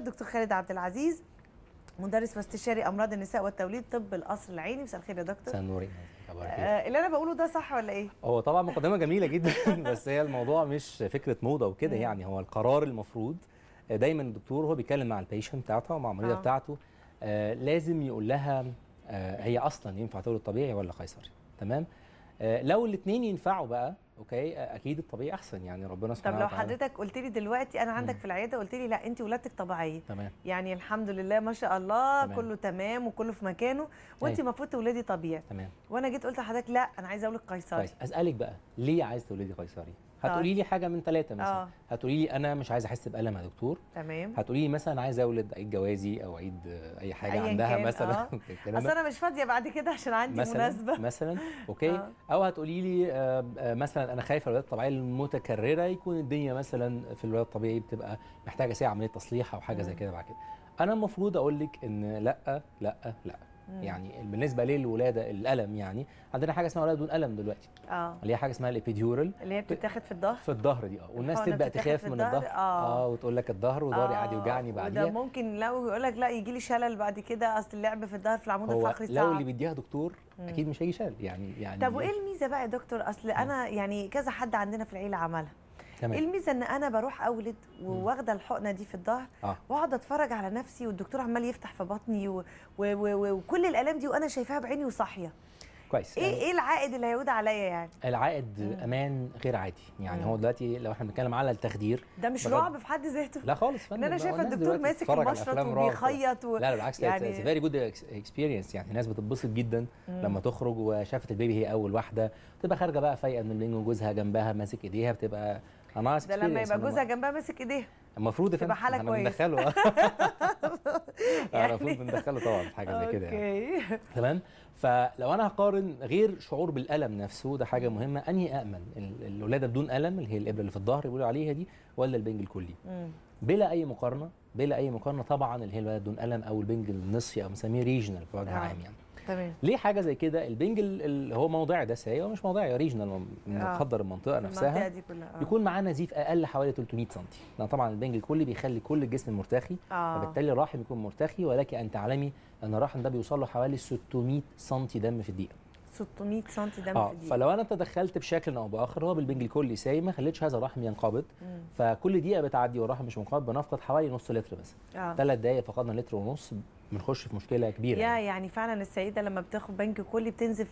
الدكتور خالد عبد العزيز مدرس واستشاري امراض النساء والتوليد طب القصر العيني مساء الخير يا دكتور مساء النور آه اللي انا بقوله ده صح ولا ايه هو طبعا مقدمه جميله جدا بس هي الموضوع مش فكره موضه وكده يعني هو القرار المفروض آه، دايما الدكتور هو بيتكلم مع البيشنت بتاعته ومع المريضه آه. بتاعته آه لازم يقول لها آه هي اصلا ينفع تولد طبيعي ولا قيصري تمام آه لو الاثنين ينفعوا بقى اوكي اكيد الطبيعي احسن يعني ربنا سبحانه طب لو حضرتك قلت لي دلوقتي انا عندك مم. في العياده قلت لي لا انت ولادتك طبيعيه تمام يعني الحمد لله ما شاء الله تمام. كله تمام وكله في مكانه وانت المفروض تولدي طبيعي تمام وانا جيت قلت لحضرتك لا انا عايزه اولد قيصري طيب اسالك بقى ليه عايز تولدي قيصري؟ هتقولي لي حاجه من ثلاثه مثلا آه. هتقولي لي انا مش عايز احس بالم يا دكتور تمام هتقولي لي مثلا عايز اولد عيد جوازي او عيد اي حاجه أي عندها كان. مثلا آه. اصل انا مش فاضيه بعد كده عشان عندي مثلاً مناسبه مثلا اوكي آه. او هتقولي لي آه، آه، مثلا انا خايفه الولاده الطبيعيه المتكرره يكون الدنيا مثلا في الولاده الطبيعيه بتبقى محتاجه ساعه عمليه تصليح او حاجه زي كده بعد كده انا المفروض اقول لك ان لا لا لا يعني بالنسبه للولاده الالم يعني عندنا حاجه اسمها ولاده دون الم دلوقتي اه اللي هي حاجه اسمها الابيديورال اللي هي بتتاخد في الظهر في الظهر دي اه والناس تبقى تخاف من الظهر اه, آه وتقول لك الظهر وظهري قاعد آه. يوجعني بعديها ده ممكن لو يقول لك لا يجي لي شلل بعد كده اصل اللعب في الظهر في العمود الفقري صعب لو اللي بيديها دكتور اكيد مش هيجي شلل يعني يعني طب وايه الميزه بقى يا دكتور اصل انا يعني كذا حد عندنا في العيله عملها تمام. الميزه ان انا بروح اولد وواخده الحقنه دي في الظهر آه. واقعد اتفرج على نفسي والدكتور عمال يفتح في بطني و... و... و... وكل الالام دي وانا شايفاها بعيني وصاحيه كويس ايه ايه العائد اللي هيعود عليا يعني العائد مم. امان غير عادي يعني مم. هو دلوقتي لو احنا بنتكلم على التخدير ده مش رعب في حد ذاته لا خالص ان انا شايفه الدكتور ماسك المشرط وبيخيط و... لا لا بالعكس يعني فيري جود اكسبيرينس يعني الناس بتتبسط جدا مم. لما تخرج وشافت البيبي هي اول واحده تبقى خارجه بقى فايقه من لينج جوزها جنبها ماسك ايديها بتبقى انا ده لما يبقى جوزها جنبها ماسك ايديها المفروض يا فندم حالك كويس بندخله آه، يعني المفروض بندخله طبعا في حاجه زي كده يعني تمام فلو انا هقارن غير شعور بالالم نفسه ده حاجه مهمه انهي امن الولاده بدون الم اللي هي الابره اللي في الظهر بيقولوا عليها دي ولا البنج الكلي بلا اي مقارنه بلا اي مقارنه طبعا اللي هي الولاده بدون الم او البنج النصفي او بنسميه ريجنال بوجه آه. عام يعني تمام ليه حاجه زي كده البنج اللي هو موضعي ده ساي هو مش موضعي ريجنال مخدر آه. المنطقه نفسها المنطقه دي كلها آه. يكون معاه نزيف اقل حوالي 300 سم لان طبعا البنج الكلي بيخلي كل الجسم مرتخي آه. وبالتالي الرحم يكون مرتخي ولك ان تعلمي ان الرحم ده بيوصل له حوالي 600 سم دم في الدقيقه 600 سم دم آه في دقيقه فلو انا تدخلت بشكل او باخر هو بالبنج الكلي سايب ما خليتش هذا الرحم ينقبض فكل دقيقه بتعدي والرحم مش منقبض بنفقد حوالي نص لتر مثلا ثلاث آه. دقائق فقدنا لتر ونص بنخش في مشكله كبيره يا يعني, يعني فعلا السيده لما بتاخد بنج كلي بتنزف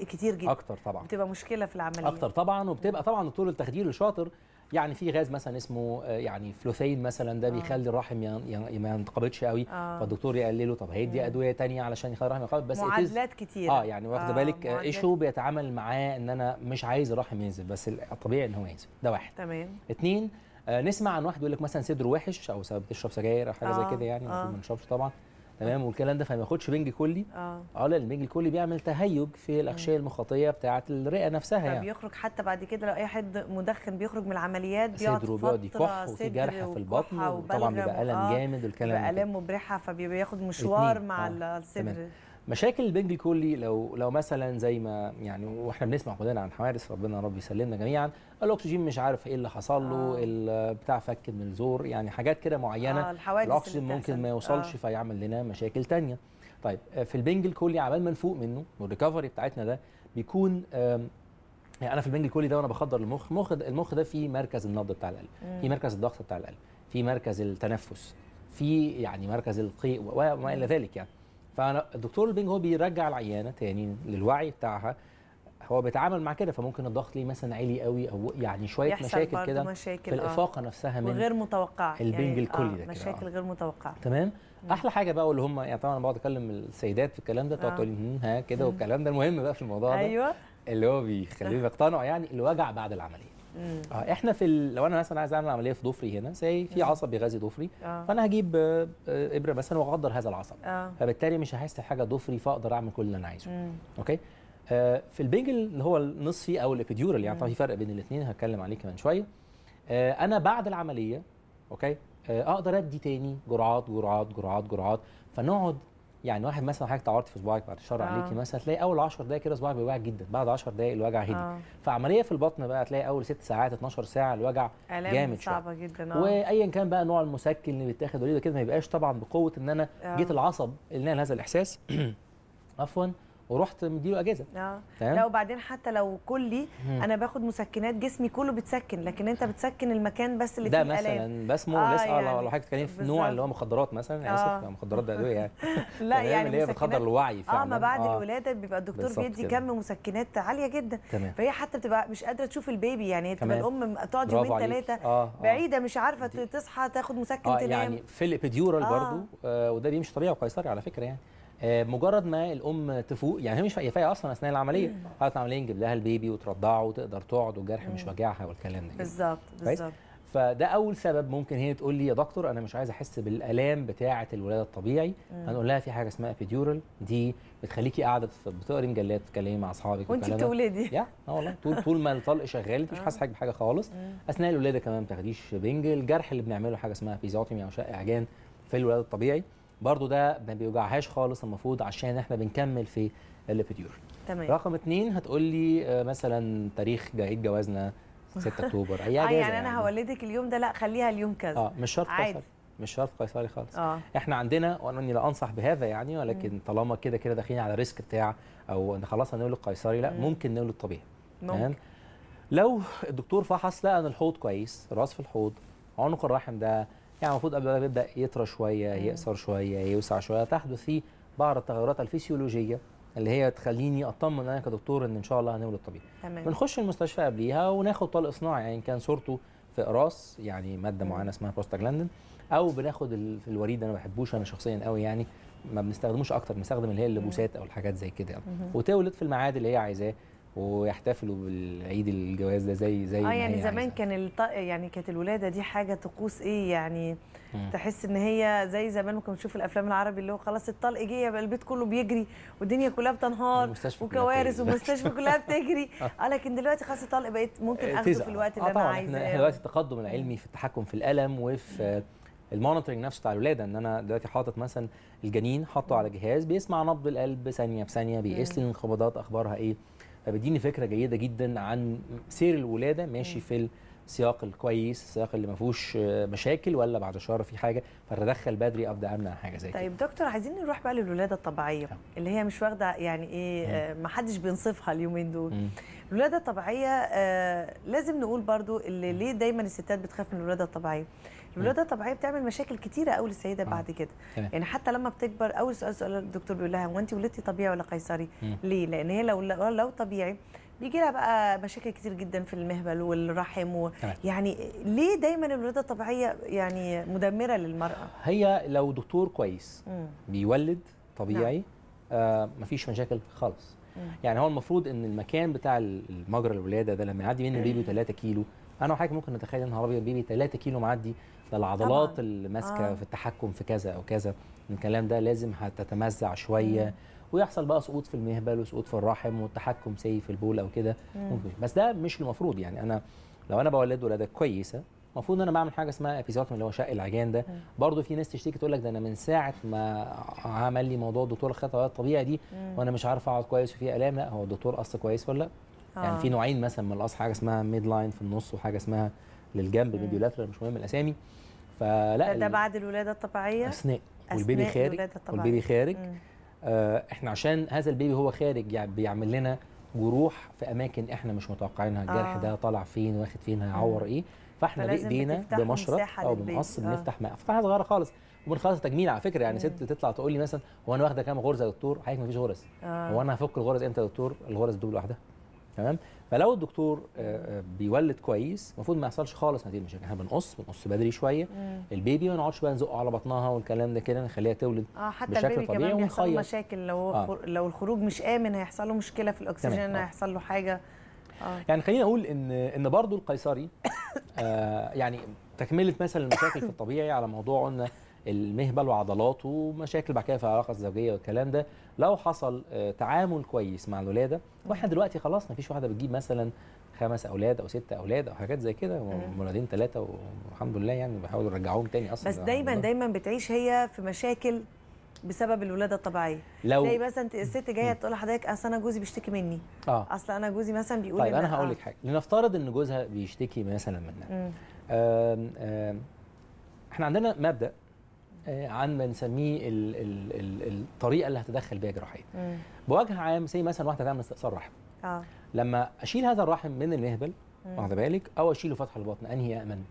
كتير جدا اكتر طبعا بتبقى مشكله في العمليه اكتر طبعا وبتبقى طبعا طول التخدير الشاطر يعني في غاز مثلا اسمه آه، يعني فلوثين مثلا ده آه. بيخلي الرحم ما ينتقبضش قوي آه. فالدكتور يقلله طب هيدي ادويه ثانيه علشان يخلي الرحم ينتقبض بس معادلات كتير اه يعني واخده آه بالك ايشو آه، بيتعامل معاه ان انا مش عايز الرحم ينزل بس الطبيعي ان هو ينزل ده واحد تمام اتنين آه نسمع عن واحد يقول لك مثلا صدره وحش او بتشرب سجاير او حاجه آه. زي كده يعني آه. ما نشربش طبعا تمام والكلام ده فما ياخدش بنج كلي اه على آه، لا البنج الكلي بيعمل تهيج في الاغشيه المخاطيه بتاعه الرئه نفسها يعني فبيخرج حتى بعد كده لو اي حد مدخن بيخرج من العمليات بيقعد صدره بيقعد يكح وفي جرح في البطن وطبعا بيبقى الم آه جامد والكلام ده الام مبرحه فبياخد مشوار مع آه. الصدر مشاكل البنج الكلي لو لو مثلا زي ما يعني واحنا بنسمع كلنا عن حوادث ربنا يا رب يسلمنا جميعا الاكسجين مش عارف ايه اللي حصل له آه. بتاع فك من الزور يعني حاجات كده معينه آه الحوادث الاكسجين ممكن ما يوصلش آه. فيعمل لنا مشاكل ثانيه طيب آه، في البنج الكلي عمال ما نفوق منه والريكفري بتاعتنا ده بيكون يعني انا في البنج الكلي ده وانا بخدر المخ المخ المخ ده في مركز النبض بتاع القلب في مركز الضغط بتاع القلب في مركز التنفس في يعني مركز القيء وما الى ذلك يعني فالدكتور البنج هو بيرجع العيانه تاني للوعي بتاعها هو بيتعامل مع كده فممكن الضغط ليه مثلا عالي قوي او يعني شويه مشاكل كده في آه. الافاقه آه. نفسها من غير متوقع يعني البنج يعني الكلي ده آه مشاكل آه. غير متوقعه تمام مم. احلى حاجه بقى واللي هم يعني طبعا بقعد اكلم السيدات في الكلام ده تقعد آه. تقول ها كده والكلام ده المهم بقى في الموضوع ده ايوه اللي هو بيخليهم آه. يقتنعوا يعني الوجع بعد العمليه اه احنا في ال... لو انا مثلا عايز اعمل عمليه في ضفري هنا زي في عصب بيغذي ضفري آه. فانا هجيب آه، ابره مثلا واغدر هذا العصب آه. فبالتالي مش هحس حاجه ضفري فاقدر اعمل كل اللي انا عايزه مم. اوكي آه في البنجل اللي هو النصفي او الابيديورال يعني في فرق بين الاثنين هتكلم عليه كمان شويه آه انا بعد العمليه اوكي آه اقدر ادي تاني جرعات جرعات جرعات جرعات فنقعد يعني واحد مثلا حضرتك تعورت في صباعك بعد الشر آه. عليكي مثلا هتلاقي اول 10 دقائق كده صباعك بيوجع جدا بعد 10 دقائق الوجع هدي آه. فعمليه في البطن بقى هتلاقي اول 6 ساعات 12 ساعه الوجع جامد صعبه شوية. جدا اه وايا كان بقى نوع المسكن اللي بيتاخد وليه كده ما يبقاش طبعا بقوه ان انا آه. جيت العصب اللي نال هذا الاحساس عفوا ورحت مديله اجازه اه لا وبعدين حتى لو كلي انا باخد مسكنات جسمي كله بتسكن لكن انت بتسكن المكان بس اللي فيه الالام ده مثلا بسمو آه لسه آه، يعني. لو حضرتك بتتكلمي في نوع اللي هو مخدرات مثلا انا يعني اسف آه. مخدرات ده ادويه يعني لا يعني اللي يعني هي إيه؟ بتخدر الوعي آه، فعلا اه ما بعد آه. الولاده بيبقى الدكتور بيدي كم مسكنات عاليه جدا تمام. فهي حتى بتبقى مش قادره تشوف البيبي يعني تبقى الام تقعد يومين ثلاثه آه، بعيده مش عارفه تصحى تاخد مسكن تنام يعني في الابيديورال برضه وده بيمشي طبيعي وقيصري على فكره يعني آه، مجرد ما الام تفوق يعني هي مش فايقه اصلا اثناء العمليه حاله العمليه نجيب لها البيبي وترضعه وتقدر تقعد والجرح مش واجعها والكلام ده بالظبط بالظبط فده اول سبب ممكن هي تقول لي يا دكتور انا مش عايز احس بالالام بتاعه الولاده الطبيعي هنقول لها في حاجه اسمها ابيديورال دي بتخليكي قاعده بتقري مجلات تتكلمي مع اصحابك وانت بتولدي يا اه والله طول طول ما الطلق شغال مش آه. حاسه حاجه بحاجه خالص اثناء الولاده كمان ما تاخديش بنج الجرح اللي بنعمله حاجه اسمها بيزوتومي او شق عجان في الولاده الطبيعي برضو ده ما بيوجعهاش خالص المفروض عشان احنا بنكمل في الليبيديور تمام رقم اتنين هتقول لي آه، مثلا تاريخ عيد جوازنا 6 اكتوبر هي يعني, يعني انا يعني. هولدك اليوم ده لا خليها اليوم كذا اه مش شرط عادي مش شرط قيصري خالص آه. احنا عندنا وانا اني لا انصح بهذا يعني ولكن م. طالما كده كده داخلين على ريسك بتاع او ان خلاص هنولد قيصري لا م. ممكن نولد طبيعي تمام لو الدكتور فحص لقى ان الحوض كويس راس في الحوض عنق الرحم ده يعني المفروض قبل ما يبدا يطرى شويه يقصر شويه يوسع شويه تحدث فيه بعض التغيرات الفسيولوجيه اللي هي تخليني اطمن انا كدكتور ان ان شاء الله هنولد طبيعي تمام بنخش المستشفى قبليها وناخد طلق صناعي يعني ان كان صورته في قراص يعني ماده معينه اسمها بروستاجلاندين او بناخد الوريد انا ما بحبوش انا شخصيا قوي يعني ما بنستخدموش اكتر بنستخدم اللي هي اللبوسات او الحاجات زي كده يعني. وتولد في الميعاد اللي هي عايزاه ويحتفلوا بالعيد الجواز ده زي زي اه يعني زمان عايزة. كان الط... يعني كانت الولاده دي حاجه طقوس ايه يعني مم. تحس ان هي زي زمان ما كنا بنشوف الافلام العربي اللي هو خلاص الطلق جه يبقى البيت كله بيجري والدنيا كلها بتنهار وكوارث والمستشفى كلها بتجري آه. اه لكن دلوقتي خلاص الطلق بقيت ممكن آه، اخده في الوقت آه، اللي آه انا عايزاه احنا دلوقتي التقدم العلمي في التحكم في الالم وفي المونيتورنج نفسه بتاع الولاده ان انا دلوقتي حاطط مثلا الجنين حاطه على جهاز بيسمع نبض القلب ثانيه بثانيه بيقيس لي الانخفاضات اخبارها ايه فبيديني فكره جيده جدا عن سير الولاده ماشي في السياق الكويس السياق اللي ما فيهوش مشاكل ولا بعد شهر في حاجه فتدخل بدري ابدا امنع حاجه زي طيب كده طيب دكتور عايزين نروح بقى للولاده الطبيعيه طيب. اللي هي مش واخده يعني ايه آه، ما حدش بينصفها اليومين دول الولاده الطبيعيه آه لازم نقول برضو اللي ليه دايما الستات بتخاف من الولاده الطبيعيه الولاده الطبيعيه بتعمل مشاكل كتيره قوي للسيده بعد كده يعني حتى لما بتكبر اول سؤال سؤال الدكتور بيقول لها هو انت ولدتي طبيعي ولا قيصري ليه لان هي لو لو طبيعي بيجي لها بقى مشاكل كتير جدا في المهبل والرحم و... يعني ليه دايما الولاده الطبيعيه يعني مدمره للمراه هي لو دكتور كويس مم. بيولد طبيعي نعم. آه مفيش مشاكل خالص يعني هو المفروض ان المكان بتاع المجرى الولاده ده لما يعدي منه بيبي 3 كيلو انا وحضرتك ممكن نتخيل ان ابيض بيبي 3 كيلو معدي ده العضلات اللي ماسكه آه. في التحكم في كذا او كذا الكلام ده لازم هتتمزع شويه مم. ويحصل بقى سقوط في المهبل وسقوط في الرحم والتحكم سي في البول او كده ممكن بس ده مش المفروض يعني انا لو انا بولد ولاده كويسه المفروض ان انا بعمل حاجه اسمها ابيزوتم اللي هو شق العجان ده برضه في ناس تشتكي تقول لك ده انا من ساعه ما عمل لي موضوع دكتور الخطوات الطبيعي دي وانا مش عارف اقعد كويس وفي الام لا هو الدكتور قص كويس ولا لا آه. يعني في آه. نوعين مثلا من القص حاجه اسمها ميد لاين في النص وحاجه اسمها للجنب ميديولاترال مش مهم الاسامي فلا ده بعد الولاده الطبيعيه اثناء والبيبي خارج والبيبي خارج آه احنا عشان هذا البيبي هو خارج يعني بيعمل لنا جروح في اماكن احنا مش متوقعينها الجرح آه. ده طالع فين واخد فين هيعور ايه فاحنا بايدينا بمشرط او بمقص آه. بنفتح مقف صغيره خالص وبنخلص تجميل على فكره يعني ست تطلع تقول لي مثلا هو انا واخده كام غرزه يا دكتور حضرتك مفيش غرز آه. هو انا هفك الغرز امتى يا دكتور الغرز دول لوحدها تمام فلو الدكتور آه، آه، بيولد كويس المفروض ما يحصلش خالص هذه المشاكل احنا بنقص بنقص بدري شويه مم. البيبي ما نقعدش بقى نزقه على بطنها والكلام ده كده نخليها تولد آه حتى بشكل البيبي طبيعي كمان بيحصل مشاكل لو آه. لو الخروج مش امن هيحصل له مشكله في الاكسجين آه. هيحصل له حاجه آه. يعني خليني اقول ان ان برضه القيصري آه يعني تكمله مثلا المشاكل في الطبيعي على موضوع قلنا المهبل وعضلاته ومشاكل بعد كده في العلاقه الزوجيه والكلام ده لو حصل آه، تعامل كويس مع الولاده واحنا دلوقتي خلاص ما فيش واحده بتجيب مثلا خمس اولاد او ست اولاد او حاجات زي كده مولودين ثلاثه والحمد لله يعني بحاول ارجعهم تاني اصلا بس دايما دايما بتعيش هي في مشاكل بسبب الولاده الطبيعيه لو زي مثلا الست جايه تقول لحضرتك اصل انا جوزي بيشتكي مني اه اصل انا جوزي مثلا بيقول طيب انا هقول لك حاجه لنفترض ان جوزها بيشتكي مثلا منها احنا عندنا مبدا آه، عن ما نسميه الطريقه اللي هتدخل بيها جراحيه بوجه عام زي مثلا واحده تعمل استئصال رحم آه. لما اشيل هذا الرحم من المهبل واخد بالك او اشيله فتح البطن انهي امن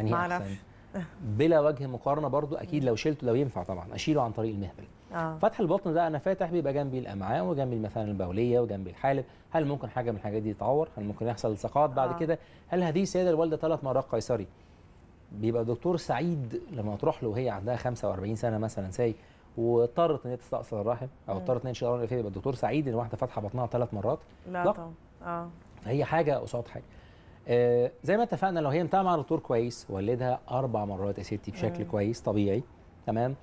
انهي احسن بلا وجه مقارنه برضو اكيد لو شلته لو ينفع طبعا اشيله عن طريق المهبل آه. فتح البطن ده انا فاتح بيبقى جنبي الامعاء وجنبي المثانه البوليه وجنبي الحالب هل ممكن حاجه من الحاجات دي تتعور هل ممكن يحصل سقاط بعد آه. كده هل هذه السيده الوالده ثلاث مرات قيصري بيبقى دكتور سعيد لما تروح له وهي عندها 45 سنه مثلا ساي واضطرت ان هي تستأصل الرحم او اضطرت ان هي تشيل الرحم يبقى الدكتور سعيد ان واحده فاتحه بطنها ثلاث مرات لا طبعا اه فهي حاجه قصاد حاجه آه زي ما اتفقنا لو هي متابعه مع دكتور كويس والدها اربع مرات يا ستي بشكل مم. كويس طبيعي تمام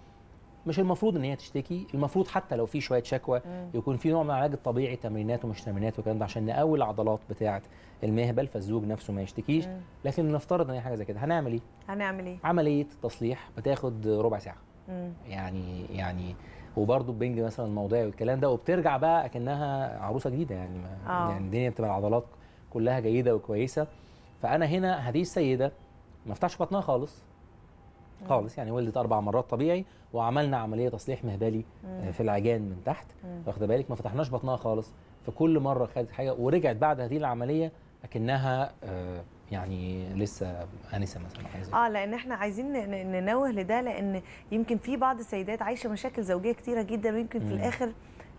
مش المفروض ان هي تشتكي المفروض حتى لو في شويه شكوى يكون في نوع من العلاج الطبيعي تمرينات ومش تمرينات والكلام ده عشان نقوي العضلات بتاعه المهبل فالزوج نفسه ما يشتكيش لكن نفترض ان هي حاجه زي كده هنعمل ايه هنعمل ايه عمليه تصليح بتاخد ربع ساعه مم. يعني يعني وبرده البنج مثلا الموضوع والكلام ده وبترجع بقى اكنها عروسه جديده يعني آه. يعني الدنيا بتبقى العضلات كلها جيده وكويسه فانا هنا هذه السيده ما افتحش بطنها خالص خالص يعني ولدت اربع مرات طبيعي وعملنا عمليه تصليح مهبلي مم. آه، في العجان من تحت واخده بالك ما فتحناش بطنها خالص فكل مره خدت حاجه ورجعت بعد هذه العمليه اكنها آه، يعني لسه انسه مثلا اه لان احنا عايزين ننوه لده لان يمكن في بعض السيدات عايشه مشاكل زوجيه كتيره جدا ويمكن في مم. الاخر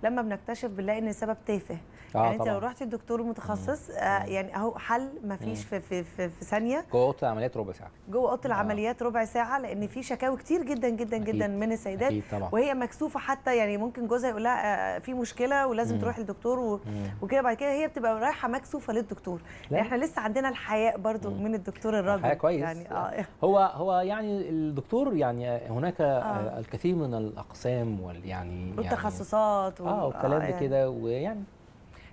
لما بنكتشف بنلاقي ان السبب تافه آه يعني انت لو رحت الدكتور متخصص آه يعني اهو حل ما فيش في, في, في, في ثانيه جوه اوضه العمليات ربع ساعه جوه اوضه آه. العمليات ربع ساعه لان في شكاوي كتير جدا جدا أكيد. جدا من السيدات أكيد طبعًا. وهي مكسوفه حتى يعني ممكن جوزها يقول لها آه، آه، في مشكله ولازم تروح للدكتور وكده بعد كده هي بتبقى رايحه مكسوفه للدكتور يعني احنا لسه عندنا الحياء برضو مم. من الدكتور الراجل حياء كويس يعني آه. هو هو يعني الدكتور يعني هناك آه. الكثير من الاقسام وال يعني, يعني والتخصصات يعني... اه والكلام آه يعني. كده ويعني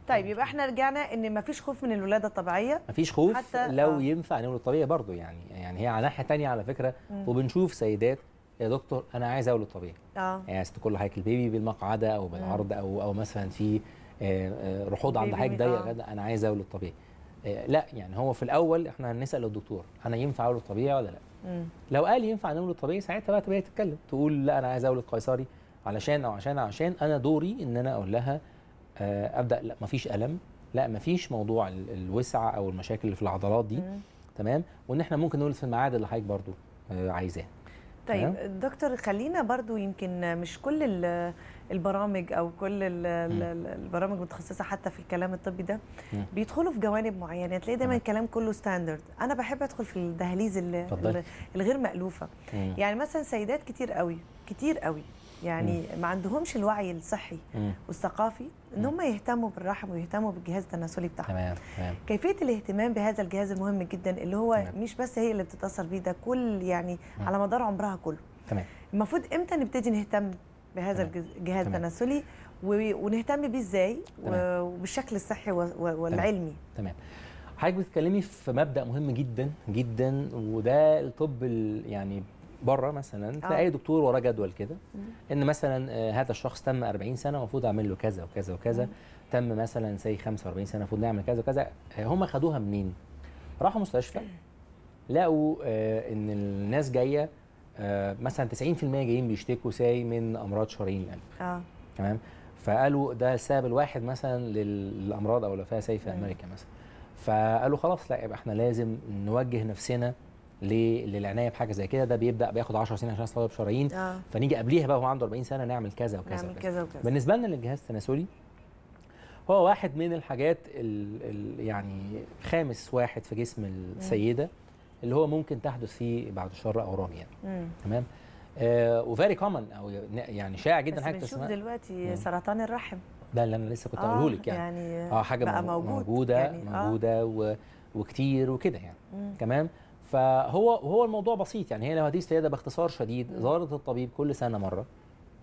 طيب يبقى احنا رجعنا ان مفيش خوف من الولاده الطبيعيه مفيش خوف حتى لو آه. ينفع نقول الطبيعي برضو يعني يعني هي على ناحيه ثانيه على فكره مم. وبنشوف سيدات يا دكتور انا عايز اولد طبيعي اه يعني كل حاجه البيبي بالمقعده او بالعرض او او مثلا في آه، آه، رحوض عند حضرتك ضيقه آه. انا عايز اولد طبيعي لا يعني هو في الاول احنا هنسال الدكتور انا ينفع اولد طبيعي ولا لا مم. لو قال ينفع نولد طبيعي ساعتها بقى تبقى تتكلم تقول لا انا عايز اولد قيصري علشان او عشان عشان انا دوري ان انا اقول لها آه، ابدا لا مفيش الم لا مفيش موضوع الوسعه او المشاكل اللي في العضلات دي تمام وان احنا ممكن نقول في الميعاد اللي حضرتك برضو آه، عايزاه طيب دكتور خلينا برضو يمكن مش كل البرامج او كل البرامج متخصصه حتى في الكلام الطبي ده بيدخلوا في جوانب معينه تلاقي دايما الكلام كله ستاندرد انا بحب ادخل في الدهاليز الغير مألوفه يعني مثلا سيدات كتير قوي كتير قوي يعني ما عندهمش الوعي الصحي والثقافي ان هم يهتموا بالرحم ويهتموا بالجهاز التناسلي بتاعهم تمام تمام كيفيه الاهتمام بهذا الجهاز المهم جدا اللي هو تمام. مش بس هي اللي بتتاثر بيه ده كل يعني م. على مدار عمرها كله تمام المفروض امتى نبتدي نهتم بهذا تمام. الجهاز التناسلي ونهتم بيه ازاي وبالشكل الصحي والعلمي تمام, تمام. حضرتك بتتكلمي في مبدا مهم جدا جدا وده الطب يعني بره مثلا آه. تلاقي دكتور وراه جدول كده ان مثلا آه، هذا الشخص تم 40 سنه المفروض اعمل له كذا وكذا وكذا تم مثلا سي 45 سنه المفروض نعمل كذا وكذا آه، هم خدوها منين؟ راحوا مستشفى لقوا ان الناس جايه مثلا 90% جايين بيشتكوا ساي من امراض شرايين القلب اه تمام فقالوا ده السبب الواحد مثلا للامراض او الوفاه ساي في امريكا مثلا فقالوا خلاص لا يبقى احنا لازم نوجه نفسنا للعنايه بحاجه زي كده ده بيبدا بياخد 10 سنين عشان يصلب شرايين آه. فنيجي قبليها بقى هو عنده 40 سنه نعمل كذا وكذا نعمل كذا وكذا. بالنسبه لنا للجهاز التناسلي هو واحد من الحاجات الـ الـ يعني خامس واحد في جسم السيده اللي هو ممكن تحدث فيه بعد الشر اورام يعني تمام آه وفيري كومن او يعني شائع جدا بس حاجه بنشوف دلوقتي مم. سرطان الرحم ده اللي انا لسه كنت آه اقوله لك يعني, يعني اه حاجه بقى موجود موجوده يعني آه. موجوده آه. وكتير وكده يعني تمام فهو هو الموضوع بسيط يعني هي لو هذه السيده باختصار شديد زارت الطبيب كل سنه مره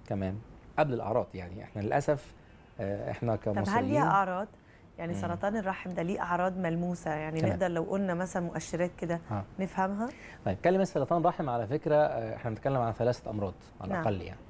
كمان قبل الاعراض يعني احنا للاسف آه، احنا كمصريين طب هل ليها اعراض؟ يعني سرطان الرحم ده ليه اعراض ملموسه يعني تمام. نقدر لو قلنا مثلا مؤشرات كده آه. نفهمها طيب كلمه سرطان الرحم على فكره آه، احنا بنتكلم عن ثلاثه امراض على نعم. الاقل يعني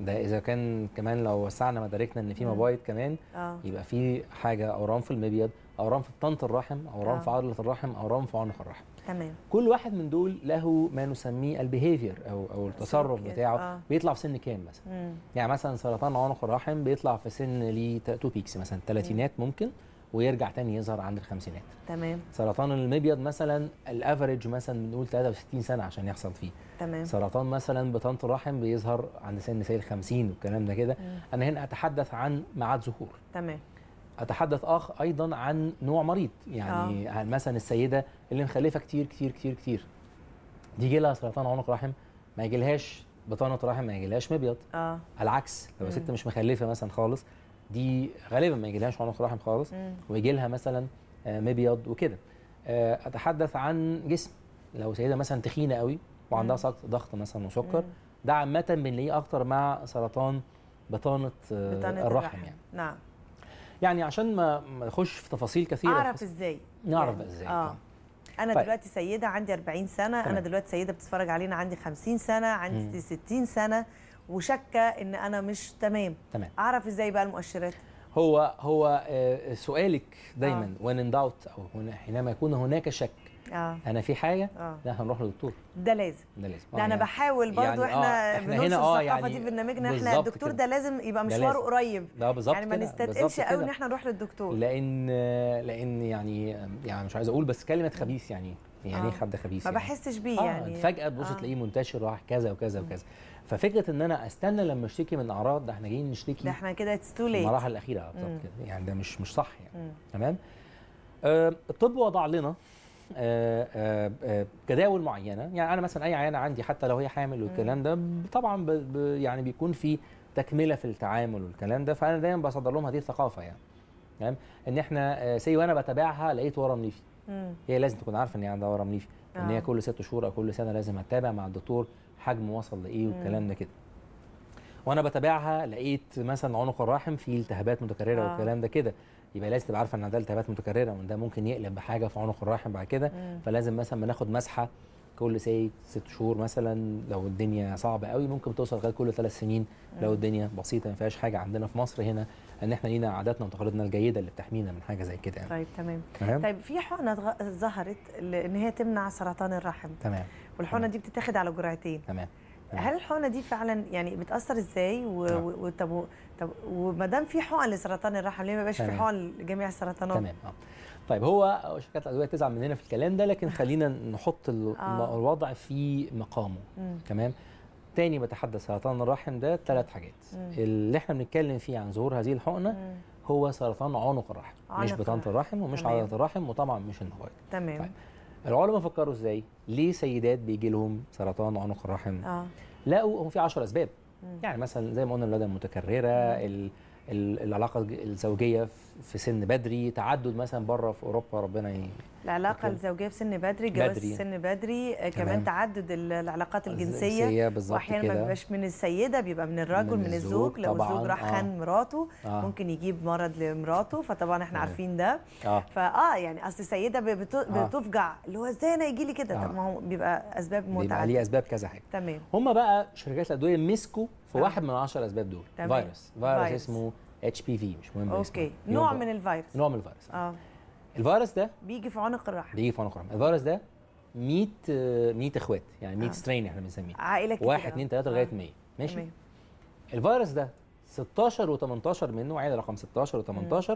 ده اذا كان كمان لو وسعنا مداركنا ان في مبايض كمان آه. يبقى في حاجه اورام في المبيض اورام في بطانه الرحم اورام آه. في عضله الرحم اورام في عنق الرحم تمام كل واحد من دول له ما نسميه البيهيفير او او التصرف بتاعه آه. بيطلع في سن كام مثلا مم. يعني مثلا سرطان عنق الرحم بيطلع في سن ليه تو بيكس مثلا الثلاثينات ممكن ويرجع تاني يظهر عند الخمسينات تمام سرطان المبيض مثلا الافريج مثلا بنقول 63 سنه عشان يحصل فيه تمام سرطان مثلا بطانه الرحم بيظهر عند سن سيل 50 والكلام ده كده انا هنا اتحدث عن ميعاد ظهور تمام اتحدث اخ ايضا عن نوع مريض يعني آه. مثلا السيده اللي مخلفه كتير كتير كتير كتير دي يجي لها سرطان عنق رحم ما يجيلهاش بطانه رحم ما يجيلهاش مبيض آه. العكس لو ست مش مخلفه مثلا خالص دي غالبا ما يجيلهاش عنق رحم خالص ويجي لها مثلا آه، مبيض وكده آه، اتحدث عن جسم لو سيده مثلا تخينه قوي وعندها ضغط مثلا وسكر ده عامه بنلاقيه اكتر مع سرطان بطانه, آه، بطانة الرحم, الرحم يعني نعم يعني عشان ما نخش في تفاصيل كثيره اعرف ازاي نعرف يعني ازاي اه طيب. انا ف... طيب. دلوقتي سيده عندي 40 سنه طيب. انا دلوقتي سيده بتتفرج علينا عندي 50 سنه عندي 60 سنه وشاكه ان انا مش تمام تمام اعرف ازاي بقى المؤشرات هو هو آه، سؤالك دايما وين ان داوت او حينما يكون هناك شك آه. انا في حاجه آه. لا هنروح للدكتور ده لازم ده لازم ده آه، انا يعني بحاول برضو يعني احنا, آه احنا هنا اه يعني دي في برنامجنا احنا الدكتور ده لازم يبقى مشواره قريب ده بالظبط يعني ما نستثقلش قوي ان احنا نروح للدكتور لان لان يعني يعني مش عايز اقول بس كلمه خبيث يعني يعني ايه آه. خد خبيث ما يعني. بحسش بيه آه يعني فجاه تبص آه. تلاقيه منتشر راح كذا وكذا وكذا ففكره ان انا استنى لما اشتكي من اعراض ده احنا جايين نشتكي ده احنا كده اتس تو ليت المراحل الاخيره بالظبط كده يعني ده مش مش صح يعني تمام آه الطب وضع لنا آه، آه، آه، جداول معينه يعني انا مثلا اي عيانه عندي حتى لو هي حامل والكلام ده طبعا ب يعني بيكون في تكمله في التعامل والكلام ده فانا دايما بصدر لهم هذه الثقافه يعني تمام ان احنا سي وانا بتابعها لقيت ورم ليفي هي لازم تكون عارفه ان هي عندها ورم ليفي ان هي كل ست شهور او كل سنه لازم اتابع مع الدكتور حجمه وصل لايه والكلام ده كده وانا بتابعها لقيت مثلا عنق الرحم فيه التهابات متكرره آه. والكلام ده كده يبقى لازم تبقى عارفه ان ده التهابات متكرره وان ده ممكن يقلب بحاجه في عنق الرحم بعد كده فلازم مثلا بناخد مسحه كل سي ست شهور مثلا لو الدنيا صعبه قوي ممكن توصل لغايه كل ثلاث سنين لو الدنيا بسيطه ما فيهاش حاجه عندنا في مصر هنا ان احنا لينا عاداتنا وتقاليدنا الجيده اللي بتحمينا من حاجه زي كده يعني. طيب تمام تمام طيب في حقنه ظهرت ان هي تمنع سرطان الرحم تمام والحقنه دي بتتاخد على جرعتين تمام هل الحقنه دي فعلا يعني بتاثر ازاي و... و... طب طب وما دام في حقن لسرطان الرحم ليه ما يبقاش في حقن لجميع السرطانات؟ تمام اه طيب هو شركات الادويه تزعم مننا في الكلام ده لكن خلينا نحط آه. الوضع في مقامه تمام تاني بتحدث سرطان الرحم ده ثلاث حاجات مم. اللي احنا بنتكلم فيه عن ظهور هذه الحقنه مم. هو سرطان عنق الرحم عنق مش بطانه الرحم ومش عضله الرحم وطبعا مش المغيط تمام طيب. العلماء فكروا ازاي ليه سيدات بيجي لهم سرطان عنق الرحم آه. لقوا هم في 10 اسباب يعني مثلا زي ما قلنا الولاده المتكرره العلاقه الزوجيه في سن بدري تعدد مثلا بره في اوروبا ربنا ي... العلاقه يكون. الزوجيه في سن بدري جواز بدري. سن بدري آه، تمام. كمان تعدد العلاقات الجنسيه واحيانا ما بيبقاش من السيده بيبقى من الرجل من, من الزوج لو الزوج راح آه. خان مراته آه. ممكن يجيب مرض لمراته فطبعا احنا آه. عارفين ده آه. فاه يعني اصل السيده آه. بتفجع اللي هو ازاي انا يجي لي كده آه. طب ما هو بيبقى اسباب متعدده بيبقى ليه اسباب كذا حاجه تمام هم بقى شركات الادويه مسكوا في آه. واحد من عشر اسباب دول تمام. فيروس. فيروس فيروس اسمه اتش بي في مش مهم اوكي نوع من الفيروس نوع من الفيروس اه الفيروس ده بيجي في عنق الرحم بيجي في عنق الرحم الفيروس ده 100 100 اخوات يعني 100 آه. سترين احنا بنسميه عائله كتير 1 2 3 لغايه 100 آه. ماشي الفيروس ده 16 و18 منه عائله رقم 16 و18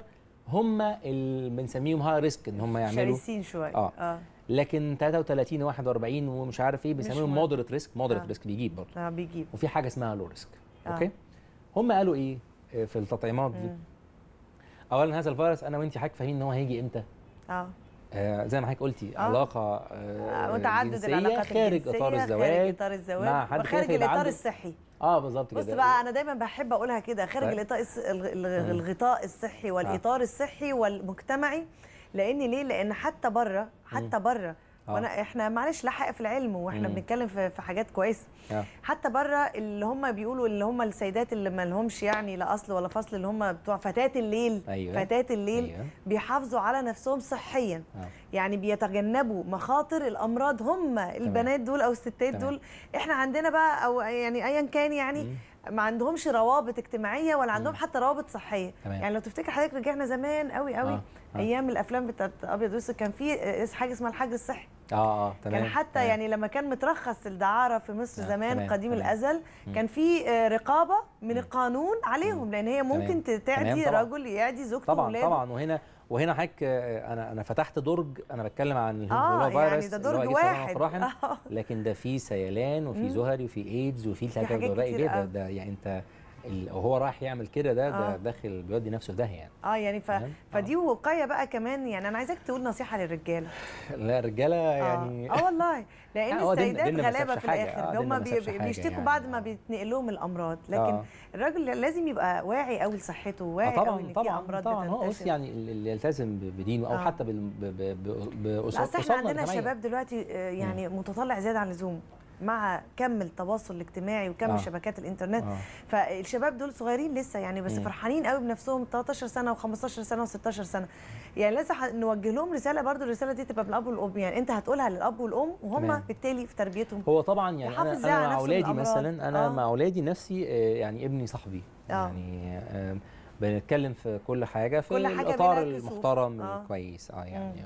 هم اللي بنسميهم هاي ريسك ان هم يعملوا شرسين شويه اه, آه. لكن 33 41 ومش عارف ايه بيسموهم مودريت ريسك مودريت ريسك بيجيب برضه اه بيجيب وفي حاجه اسمها لو ريسك آه. اوكي هم قالوا ايه آه، في التطعيمات دي مم. اولا هذا الفيروس انا وانت حضرتك فاهمين ان هو هيجي امتى اه آه زي ما حضرتك قلتي آه. علاقه آه, آه، متعدد العلاقات خارج اطار الزواج خارج اطار الزواج مع حد وخارج الاطار الصحي اه بالظبط كده بص بقى انا دايما بحب اقولها كده خارج طيب. الاطار الغطاء الصحي والاطار الصحي والمجتمعي لان ليه لان حتى بره حتى بره آه. وانا احنا معلش لا حق في العلم واحنا بنتكلم في, في حاجات كويسه آه. حتى بره اللي هم بيقولوا اللي هم السيدات اللي ما لهمش يعني لا اصل ولا فصل اللي هم بتوع فتاه الليل أيوة. فتاه الليل أيوة. بيحافظوا على نفسهم صحيا آه. يعني بيتجنبوا مخاطر الامراض هم البنات دول او الستات دول احنا عندنا بقى او يعني ايا كان يعني مم. ما عندهمش روابط اجتماعيه ولا عندهم مم. حتى روابط صحيه تمام. يعني لو تفتكر حضرتك رجعنا زمان قوي قوي آه. آه. ايام الافلام بتاعت ابيض واسود كان في حاجه اسمها الحج الصحي اه اه تمام كان حتى تمام. يعني لما كان مترخص الدعاره في مصر آه. زمان تمام. قديم تمام. الازل كان في آه، رقابه من القانون عليهم لان هي ممكن تمام. تعدي تمام. رجل يعدي زوجته طبعا طبعا وهنا وهنا حضرتك آه، انا انا فتحت درج انا بتكلم عن الهيمولا آه فيروس يعني ده درج واحد آه. لكن ده في سيلان وفي زهري وفي ايدز وفي ثلاثه الغذائي ده ده يعني انت وهو رايح يعمل كده ده ده آه. داخل بيودي نفسه في داهيه يعني اه يعني ف... فدي آه. وقايه بقى كمان يعني انا عايزاك تقول نصيحه للرجاله لا الرجاله آه. يعني اه, والله لان آه السيدات غلابه في الاخر آه، هم بيشتكوا يعني. بعد ما بتنقل لهم الامراض لكن آه. الراجل لازم يبقى واعي قوي لصحته آه، واعي آه قوي ان في امراض طبعا هو بص يعني اللي يلتزم بدينه او آه. حتى باسرته بس احنا عندنا شباب دلوقتي يعني متطلع زياده عن اللزوم مع كم التواصل الاجتماعي وكم آه. شبكات الانترنت آه. فالشباب دول صغيرين لسه يعني بس م. فرحانين قوي بنفسهم 13 سنه و15 سنه و16 سنه يعني لازم نوجه لهم رساله برضو الرساله دي تبقى من الاب والام يعني انت هتقولها للاب والام وهم بالتالي في تربيتهم هو طبعا يعني انا, أنا مع اولادي مثلا انا آه. مع اولادي نفسي آه، يعني ابني صاحبي آه. يعني بنتكلم في كل حاجه في كل حاجة الاطار المحترم آه. الكويس اه يعني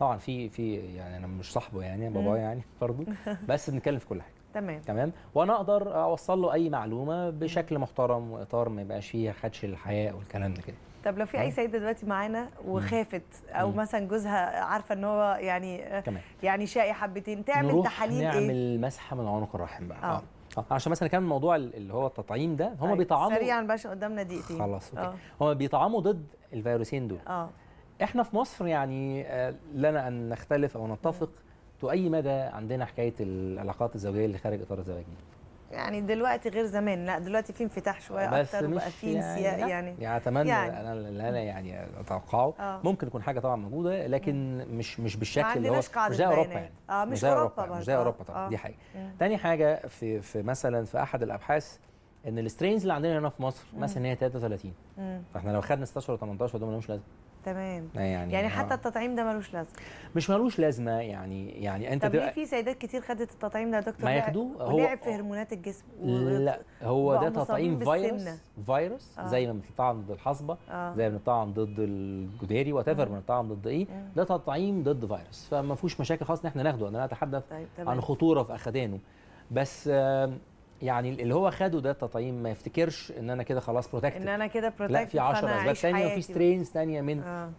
طبعا في في يعني انا مش صاحبه يعني بابا يعني برضه بس بنتكلم في كل حاجه تمام تمام وانا اقدر اوصل له اي معلومه بشكل محترم واطار ما يبقاش فيه خدش الحياه والكلام ده كده طب لو في اي سيده دلوقتي معانا وخافت او مم. مثلا جوزها عارفه ان هو يعني كمان. يعني شقي حبتين تعمل تحاليل ايه نعمل مسحه من عنق الرحم بقى اه, آه. آه. عشان مثلا كان الموضوع اللي هو التطعيم ده هم طيب، بيطعموا سريعا باش قدامنا دقيقتين خلاص اوكي آه. هم بيطعموا ضد الفيروسين دول اه احنا في مصر يعني آه، لنا ان نختلف او نتفق تو اي مدى عندنا حكايه العلاقات الزوجيه اللي خارج اطار الزواج يعني دلوقتي غير زمان لا دلوقتي في انفتاح شويه اكتر بقى في يعني يعني, يعني يعني اتمنى يعني انا اللي انا يعني اتوقعه آه. ممكن تكون حاجه طبعا موجوده لكن مش مش بالشكل اللي هو مش زي اوروبا يعني آه مش, مش زي اوروبا مش زي اوروبا طبعا آه. دي حاجه آه. تاني حاجه في في مثلا في احد الابحاث ان السترينز اللي عندنا هنا في مصر مثلا هي 33 فاحنا لو خدنا 16 و18 دول مالهمش لازمه تمام آه، يعني, يعني حتى آه. التطعيم ده ملوش لازمه مش ملوش لازمه يعني يعني انت طب ليه في سيدات كتير خدت التطعيم ده يا دكتور ما ياخدوه هو لعب في آه. هرمونات الجسم لا هو ده تطعيم فيروس فيروس آه. زي ما بنطعم ضد الحصبه آه. زي ما بنطعم ضد الجداري وات ايفر بنطعم ضد ايه ده تطعيم ضد فيروس فما فيهوش مشاكل خالص ان احنا ناخده انا اتحدث طيب. عن خطوره في اخدانه بس آه يعني اللي هو خده ده التطعيم ما يفتكرش ان انا كده خلاص بروتكتد ان انا كده بروتكتد لا في 10 اسباب ثانيه وفي سترينز ثانيه من آه.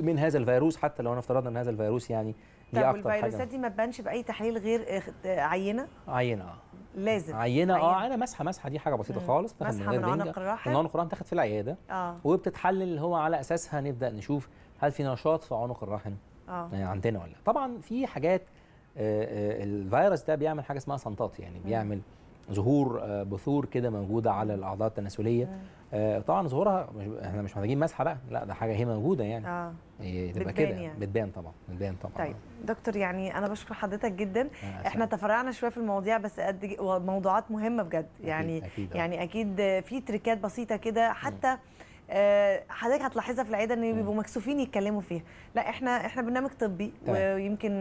من هذا الفيروس حتى لو انا افترضنا ان هذا الفيروس يعني دي طب والفيروسات دي ما تبانش باي تحليل غير عينه؟ عينه اه لازم عينه اه انا مسحه مسحه دي حاجه بسيطه خالص مسحه من غير عنق الرحم من عنق الرحم تاخد في العياده آه. وبتتحلل اللي هو على اساسها نبدا نشوف هل في نشاط في عنق الرحم آه. يعني عندنا ولا طبعا في حاجات آه،, آه الفيروس ده بيعمل حاجه اسمها صنطات يعني بيعمل مم. ظهور آه، بثور كده موجوده على الاعضاء التناسليه آه، طبعا ظهورها احنا مش محتاجين مسحه بقى لا ده حاجه هي موجوده يعني اه تبقى كده يعني. بتبان طبعا بتبان طبعا طيب دكتور يعني انا بشكر حضرتك جدا آه احنا تفرعنا شويه في المواضيع بس قد موضوعات مهمه بجد يعني أكيد أكيد يعني اكيد في تريكات بسيطه كده حتى م. آه، حضرتك هتلاحظها في العياده ان بيبقوا مكسوفين يتكلموا فيها لا احنا احنا برنامج طبي تمام. ويمكن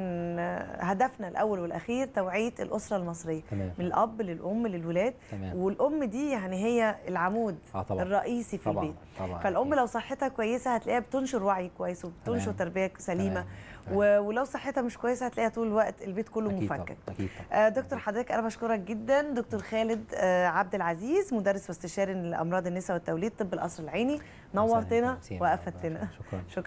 هدفنا الاول والاخير توعيه الاسره المصريه تمام. من الاب للام للولاد تمام. والام دي يعني هي العمود آه طبعًا. الرئيسي في طبعًا. البيت طبعًا. فالام لو صحتها كويسه هتلاقيها بتنشر وعي كويس وبتنشر تمام. تربيه سليمه تمام. ولو صحتها مش كويسه هتلاقيها طول الوقت البيت كله أكيد مفكك طب. اكيد طبعا. آه، دكتور حضرتك انا بشكرك جدا دكتور خالد آه، عبد العزيز مدرس واستشاري لامراض النساء والتوليد طب القصر العيني نورتنا وقفتنا شكرا شكرا